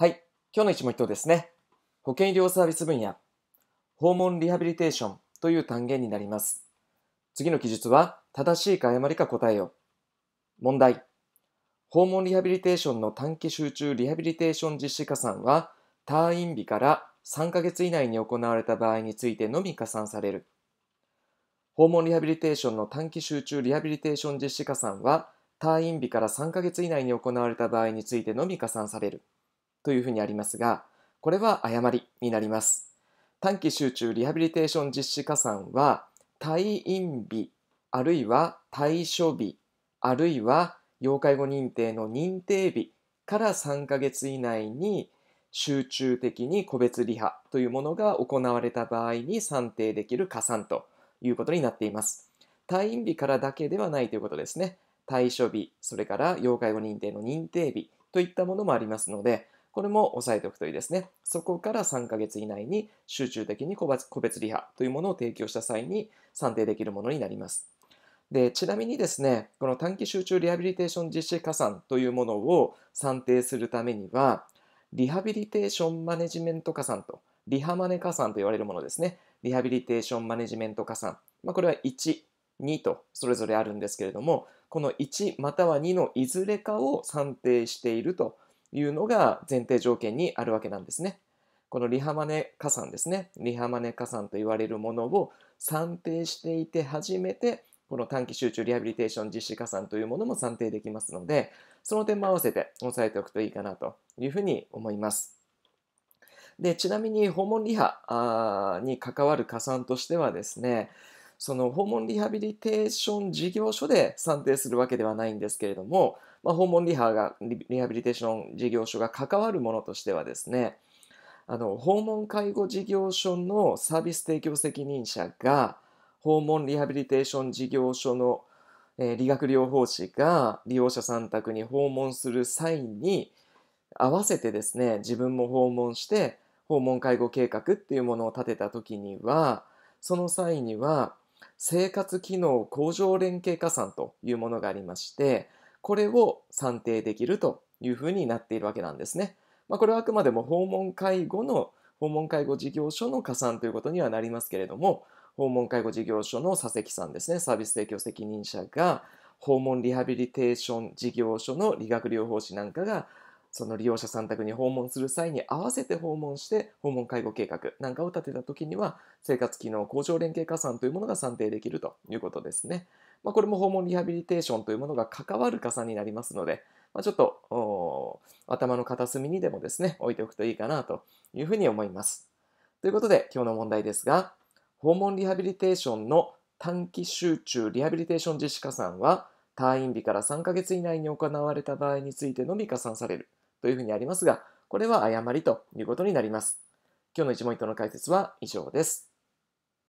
はい。今日の一問一答ですね。保険医療サービス分野、訪問リハビリテーションという単元になります。次の記述は、正しいか誤りか答えよ。問題。訪問リハビリテーションの短期集中リハビリテーション実施加算は、退院日から3ヶ月以内に行われた場合についてのみ加算される。訪問リハビリテーションの短期集中リハビリテーション実施加算は、退院日から3ヶ月以内に行われた場合についてのみ加算される。というふうにありますが、これは誤りになります。短期集中リハビリテーション実施加算は、退院日、あるいは退所日、あるいは要介護認定の認定日から3ヶ月以内に集中的に個別リハというものが行われた場合に算定できる加算ということになっています。退院日からだけではないということですね。退所日、それから要介護認定の認定日といったものもありますので、これも押さえておくといいですね。そこから3ヶ月以内に集中的に個別リハというものを提供した際に算定できるものになります。でちなみにですね、この短期集中リハビリテーション実施加算というものを算定するためには、リハビリテーションマネジメント加算と、リハマネ加算と言われるものですね。リハビリテーションマネジメント加算。まあ、これは1、2とそれぞれあるんですけれども、この1または2のいずれかを算定しているというのが前提条件にあるわけなんですね。このリハマネ加算ですね。リハマネ加算と言われるものを算定していて初めてこの短期集中リハビリテーション実施加算というものも算定できますので、その点も合わせて押さえておくといいかなというふうに思います。で、ちなみに訪問リハに関わる加算としてはですね、その訪問リハビリテーション事業所で算定するわけではないんですけれども、まあ、訪問リハがリハビリテーション事業所が関わるものとしてはですねあの訪問介護事業所のサービス提供責任者が訪問リハビリテーション事業所の、えー、理学療法士が利用者さん宅に訪問する際に合わせてですね自分も訪問して訪問介護計画っていうものを立てた時にはその際には生活機能向上連携加算というものがありまして、これを算定できるというふうになっているわけなんですね。まあ、これはあくまでも訪問介護の訪問介護事業所の加算ということにはなりますけれども、訪問介護事業所の佐々木さんですね、サービス提供責任者が、訪問リハビリテーション事業所の理学療法士なんかがその利用者さん宅に訪問する際に合わせて訪問して訪問介護計画なんかを立てた時には生活機能向上連携加算というものが算定できるということですね。まあ、これも訪問リハビリテーションというものが関わる加算になりますので、まあ、ちょっと頭の片隅にでもですね置いておくといいかなというふうに思います。ということで今日の問題ですが訪問リハビリテーションの短期集中リハビリテーション実施加算は退院日から3ヶ月以内に行われた場合についてのみ加算される。というふうにありますが、これは誤りということになります。今日の一問一答の解説は以上です。